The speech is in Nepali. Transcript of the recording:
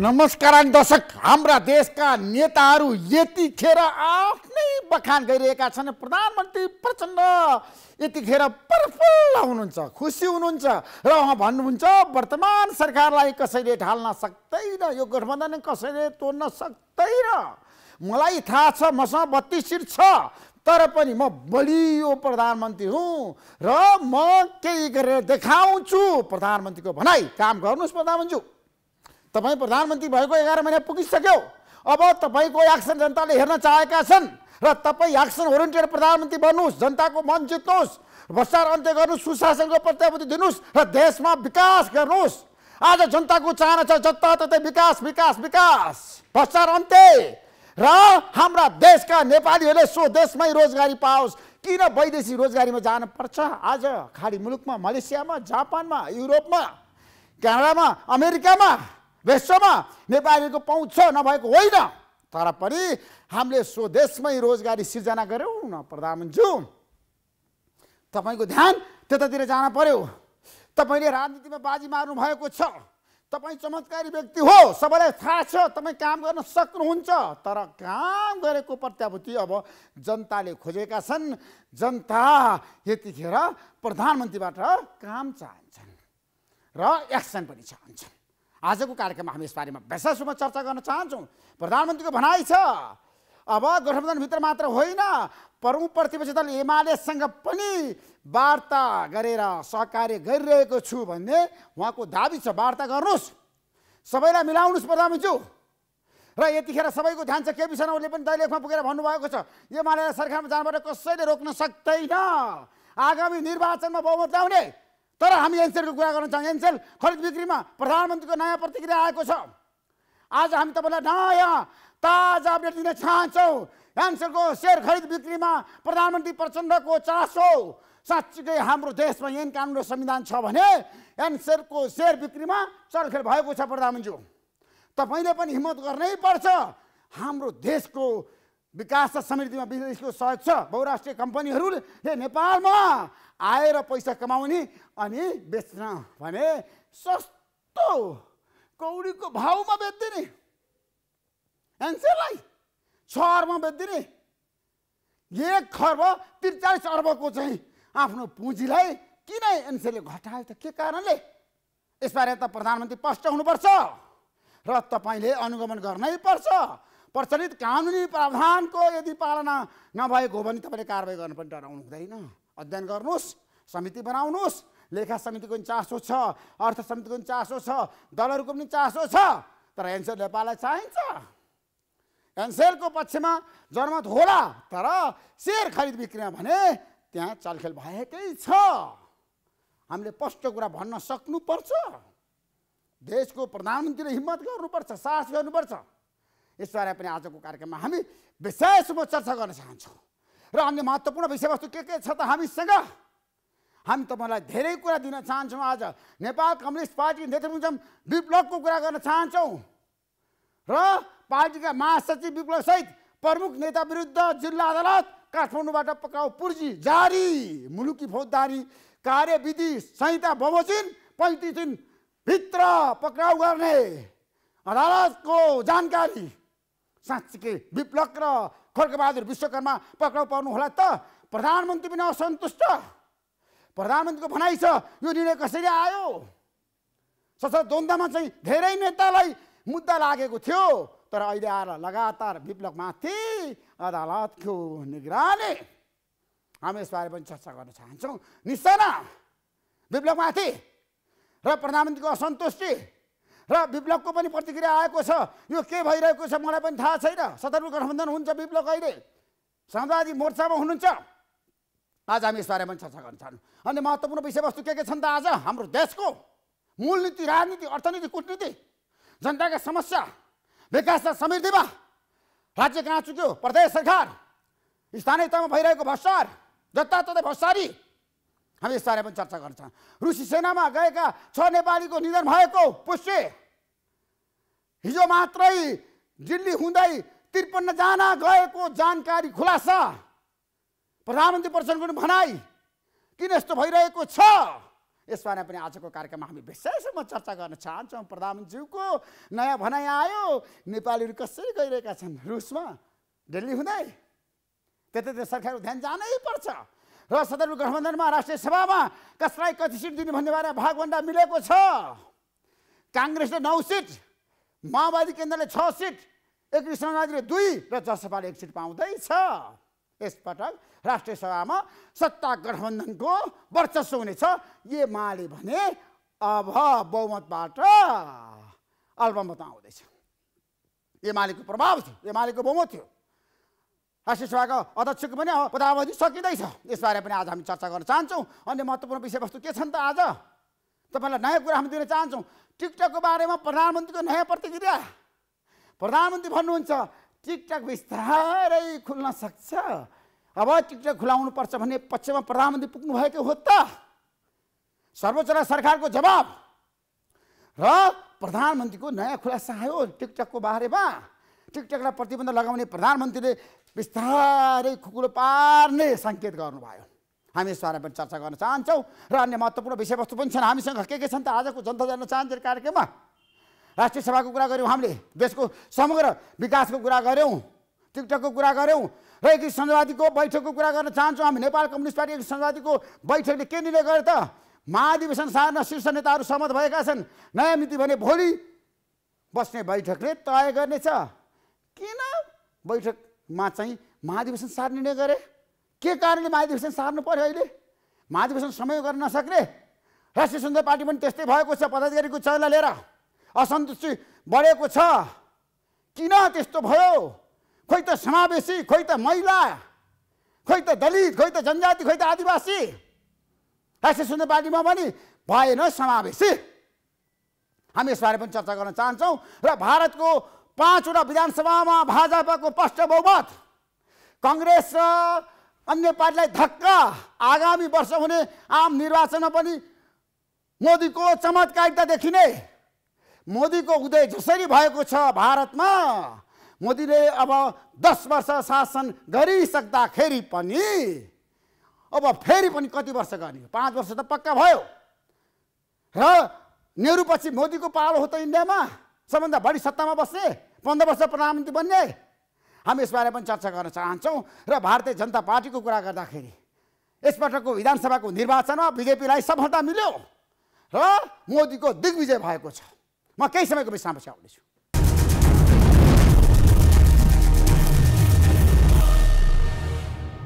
नमस्कार दर्शक हाम्रा देशका नेताहरू यतिखेर आफ्नै बखान गरिरहेका छन् प्रधानमन्त्री प्रचण्ड यतिखेर प्रफुल्ल हुनुहुन्छ खुसी हुनुहुन्छ र उहाँ भन्नुहुन्छ वर्तमान सरकारलाई कसैले ढाल्न सक्दैन यो गठबन्धन कसैले तोड्न सक्दैन मलाई थाहा छ मसँग बत्तिस सिट छ तर पनि म बलियो प्रधानमन्त्री हुँ र म केही गरेर देखाउँछु प्रधानमन्त्रीको भनाइ काम गर्नुहोस् प्रधानमन्त्री तपाईँ प्रधानमन्त्री भएको एघार महिना पुगिसक्यो अब तपाईँको एक्सन जनताले हेर्न चाहेका छन् र तपाईँ एक्सन ओरिएन्टेड प्रधानमन्त्री बन्नुहोस् जनताको मन जित्नुहोस् भ्रष्टाचार अन्त्य गर्नु सुशासनको प्रत्याभूति दिनुहोस् र देशमा विकास गर्नुहोस् आज जनताको चाहना छ जताततै विकास विकास विकास भ्रष्टाचार अन्त्य र हाम्रा देशका नेपालीहरूले स्वदेशमै रोजगारी पाओस् किन वैदेशिक रोजगारीमा जानुपर्छ आज खाडी मुलुकमा मलेसियामा जापानमा युरोपमा क्यानाडामा अमेरिकामा विश्वमा नेपालीको पहुँच नभएको होइन तर पनि हामीले स्वदेशमै रोजगारी सिर्जना गऱ्यौँ न प्रधानमन्त्री तपाईँको ध्यान त्यतातिर जान पर्यो तपाईँले राजनीतिमा बाजी मार्नु भएको छ तपाईँ चमत्कारी व्यक्ति हो सबैलाई थाहा छ तपाईँ काम गर्न सक्नुहुन्छ तर काम गरेको प्रत्याभूति अब जनताले खोजेका छन् जनता यतिखेर प्रधानमन्त्रीबाट काम चाहन्छन् र एक्सन पनि चाहन्छन् आजको कार्यक्रममा हामी यसबारेमा विशेष रूपमा चर्चा गर्न चाहन्छौँ प्रधानमन्त्रीको भनाइ छ अब गठबन्धनभित्र मात्र होइन प्रमुख प्रतिपक्षी दल एमालेसँग पनि वार्ता गरेर सहकार्य गरिरहेको छु भन्ने उहाँको दाबी छ वार्ता गर्नुहोस् सबैलाई मिलाउनुहोस् प्रधानमन्त्री र यतिखेर सबैको ध्यान छ केपी शर्मा ओलीले पनि दैलेखमा पुगेर भन्नुभएको छ यो सरकारमा जानुबाट कसैले रोक्न सक्दैन आगामी निर्वाचनमा बहुमत ल्याउने तर हामी एनसेलको कुरा गर्न चाहन्छौँ एनसेल खरिद बिक्रीमा प्रधानमन्त्रीको नयाँ प्रतिक्रिया आएको छ आज हामी तपाईँलाई नयाँ ताजा अपडेट दिन चाहन्छौँ एनसेलको सेयर खरिद बिक्रीमा प्रधानमन्त्री प्रचण्डको चासो साँच्चीकै हाम्रो देशमा यही कानुन र संविधान छ भने एनसेलको सेयर बिक्रीमा चलखेल भएको छ प्रधानमन्त्री तपाईँले पनि हिम्मत गर्नै पर्छ हाम्रो देशको विकास र समृद्धिमा विदेशको सहयोग छ बहुराष्ट्रिय कम्पनीहरूले नेपालमा आएर पैसा कमाउने अनि बेच्न भने सस्तो कौडीको भाउमा बेच्दिने एन्सेललाई छ अर्बमा बेच्दिने एक खर्ब त्रिचालिस अर्बको चाहिँ आफ्नो पुँजीलाई किन एनसेलले घटायो त के कारणले यसबारे त प्रधानमन्त्री प्रष्ट हुनुपर्छ र तपाईँले अनुगमन गर्नै पर्छ प्रचलित कानुनी प्रावधानको यदि पालना नभएको हो भने तपाईँले कारवाही गर्नु पनि डराउनु हुँदैन अध्ययन गर्नुहोस् समिति बनाउनुहोस् लेखा समितिको पनि चासो छ अर्थ समितिको पनि चासो छ दलहरूको पनि चासो छ तर एनसेल नेपाललाई चाहिन्छ एनसेलको पक्षमा जनमत होला तर सेयर खरिद बिक्रीमा भने त्यहाँ चलखेल भएकै छ हामीले स्पष्ट कुरा भन्न सक्नुपर्छ देशको प्रधानमन्त्रीले हिम्मत गर्नुपर्छ साहस गर्नुपर्छ यसबारे पनि आजको कार्यक्रममा हामी विशेष रूपमा चर्चा गर्न चाहन्छौँ र अन्य महत्त्वपूर्ण विषयवस्तु के के छ त हामीसँग हामी तपाईँलाई धेरै कुरा दिन चाहन्छौँ आज नेपाल कम्युनिस्ट पार्टी नेतृत्व विप्लवको कुरा गर्न चाहन्छौँ र पार्टीका महासचिव विप्लवसहित प्रमुख नेता विरुद्ध जिल्ला अदालत काठमाडौँबाट पक्राउ पुर्जी जारी मुलुकी फौजदारी कार्यविधि संहिता बमोजिन पैँतिस दिनभित्र पक्राउ गर्ने अदालतको जानकारी साँच्चीकै विप्लक र खड्कबहादुर विश्वकर्मा पक्राउ पर्नु होला त प्रधानमन्त्री पनि असन्तुष्ट प्रधानमन्त्रीको भनाइ छ यो निर्णय कसरी आयो सशस्त्र द्वन्द्वमा चाहिँ धेरै नेतालाई मुद्दा लागेको थियो तर अहिले आएर लगातार विप्लवमाथि अदालतको निगरानी हामी यसबारे पनि चर्चा गर्न चाहन्छौँ निशाना विप्लवमाथि र प्रधानमन्त्रीको असन्तुष्टि र विप्लवको पनि प्रतिक्रिया आएको छ यो के भइरहेको छ मलाई पनि थाहा छैन सतर्क गठबन्धन हुन्छ विप्लव कहिले समाजवादी मोर्चामा हुनुहुन्छ आज हामी यसबारेमा चर्चा गर्छन् अनि महत्त्वपूर्ण विषयवस्तु के के छन् त आज हाम्रो देशको मूल नीति राजनीति अर्थनीति कुटनीति जनताका समस्या विकास र समृद्धिमा राज्य कहाँ चुक्यो प्रदेश सरकार स्थानीय तहमा भइरहेको भ्रष्टार जताततै भ्रष्टारी हामी यसबारे पनि चर्चा गर्छौँ रुसी सेनामा गएका छ नेपालीको निधन भएको पुष्य हिजो मात्रै दिल्ली हुँदै त्रिपन्नजना गएको जानकारी खुलासा प्रधानमन्त्री प्रचण्डको भनाई किन यस्तो भइरहेको छ यसबारे पनि आजको कार्यक्रममा हामी विशेषमा चर्चा गर्न चाहन्छौँ प्रधानमन्त्रीको नयाँ भनाइ आयो नेपालीहरू कसरी गइरहेका छन् रुसमा दिल्ली हुँदै त्यतातिर सरकारको ध्यान जानै पर्छ र सदर्भ गठबन्धनमा राष्ट्रिय सभामा कसलाई कति सिट दिने भन्ने बारेमा भागभन्दा मिलेको छ काङ्ग्रेसले नौ सिट माओवादी केन्द्रले छ सिट कृष्ण समाजले दुई र जसपाले एक सिट पाउँदैछ यसपटक राष्ट्रिय सभामा सत्ता गठबन्धनको वर्चस्व हुनेछ यो माले भने अब बहुमतबाट अल्पमत आउँदैछ एमालेको प्रभाव थियो एमालेको बहुमत थियो राष्ट्रिय सभाको अध्यक्षको पनि पदावधि सकिँदैछ यसबारे पनि आज हामी चर्चा गर्न चाहन्छौँ अन्य महत्त्वपूर्ण विषयवस्तु के छन् त आज तपाईँलाई नयाँ कुरा हामी दिन चाहन्छौँ टिकटकको बारेमा प्रधानमन्त्रीको नयाँ प्रतिक्रिया प्रधानमन्त्री भन्नुहुन्छ टिकटक बिस्तारै खुल्न सक्छ अब टिकटक खुलाउनु पर्छ भन्ने पक्षमा प्रधानमन्त्री पुग्नुभएको हो त सर्वोच्च सरकारको जवाब र प्रधानमन्त्रीको नयाँ खुलासा आयो टिकटकको बारेमा टिकटकलाई प्रतिबन्ध लगाउने प्रधानमन्त्रीले बिस्तारै खुकुलो पार्ने सङ्केत गर्नुभयो हामी यसबारे पनि चर्चा गर्न चाहन्छौँ र अन्य महत्त्वपूर्ण विषयवस्तु पनि छन् हामीसँग के के छन् त आजको जनता जान्न चाहन्छ कार्यक्रममा राष्ट्रिय सभाको कुरा गऱ्यौँ हामीले देशको समग्र विकासको कुरा गऱ्यौँ टिकटकको कुरा गऱ्यौँ र एकी समाजवादीको बैठकको कुरा गर्न चाहन्छौँ हामी नेपाल कम्युनिस्ट पार्टी एकी समाजवादीको बैठकले के निर्णय गर्यो त महाधिवेशन सार्न शीर्ष नेताहरू सहमत भएका छन् नयाँ मिति भने भोलि बस्ने बैठकले तय गर्नेछ किन बैठक मा चाहिँ महाधिवेशन सार्ने निर्णय गरे के कारणले महाधिवेशन सार्नु पऱ्यो अहिले महाधिवेशन समय गर्न नसक्ने राष्ट्रिय सुन्दर पार्टी पनि त्यस्तै भएको छ पदाधिकारीको चयनलाई लिएर असन्तुष्टि बढेको छ किन त्यस्तो भयो खोइ त समावेशी खोइ त महिला खोइ त दलित खोइ त जनजाति खोइ त आदिवासी राष्ट्रिय सुन्दर पार्टीमा पनि भएन समावेशी हामी यसबारे पनि चर्चा गर्न चाहन्छौँ र भारतको पाँचवटा विधानसभामा भाजपाको प्रष्ट बहुमत कङ्ग्रेस र अन्य पार्टीलाई धक्का आगामी वर्ष हुने आम निर्वाचनमा पनि मोदीको चमत्कारिता देखिने मोदीको उदय जसरी भएको छ भारतमा मोदीले अब दस वर्ष शासन गरिसक्दाखेरि पनि अब फेरि पनि कति वर्ष गर्ने पाँच वर्ष त पक्का भयो र नेहरू पछि मोदीको पालो हो त इन्डियामा सबभन्दा बढी सत्तामा बस्ने पन्ध्र वर्ष प्रधानमन्त्री बन्ने हामी यसबारे पनि चर्चा गर्न चाहन्छौँ र भारतीय जनता पार्टीको कुरा गर्दाखेरि यसपटकको विधानसभाको निर्वाचनमा बिजेपीलाई सफलता मिल्यो र मोदीको दिग्विजय भएको छ म केही समयको विषयमा पछि आउनेछु